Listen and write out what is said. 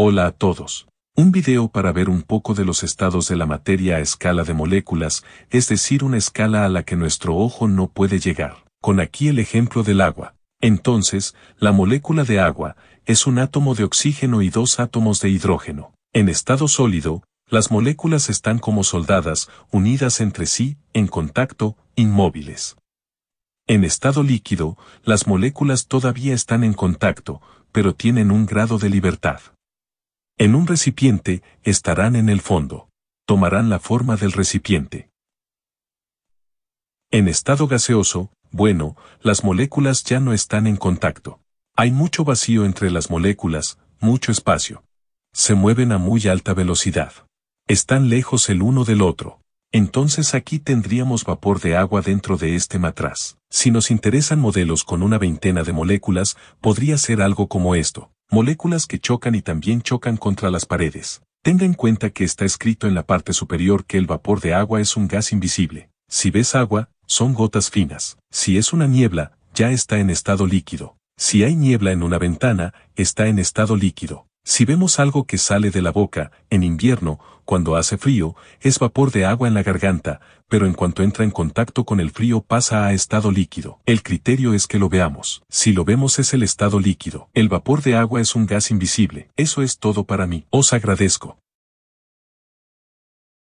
Hola a todos. Un video para ver un poco de los estados de la materia a escala de moléculas, es decir, una escala a la que nuestro ojo no puede llegar. Con aquí el ejemplo del agua. Entonces, la molécula de agua es un átomo de oxígeno y dos átomos de hidrógeno. En estado sólido, las moléculas están como soldadas, unidas entre sí, en contacto, inmóviles. En estado líquido, las moléculas todavía están en contacto, pero tienen un grado de libertad. En un recipiente estarán en el fondo. Tomarán la forma del recipiente. En estado gaseoso, bueno, las moléculas ya no están en contacto. Hay mucho vacío entre las moléculas, mucho espacio. Se mueven a muy alta velocidad. Están lejos el uno del otro. Entonces aquí tendríamos vapor de agua dentro de este matraz. Si nos interesan modelos con una veintena de moléculas, podría ser algo como esto moléculas que chocan y también chocan contra las paredes. Tenga en cuenta que está escrito en la parte superior que el vapor de agua es un gas invisible. Si ves agua, son gotas finas. Si es una niebla, ya está en estado líquido. Si hay niebla en una ventana, está en estado líquido. Si vemos algo que sale de la boca, en invierno, cuando hace frío, es vapor de agua en la garganta, pero en cuanto entra en contacto con el frío pasa a estado líquido. El criterio es que lo veamos. Si lo vemos es el estado líquido. El vapor de agua es un gas invisible. Eso es todo para mí. Os agradezco.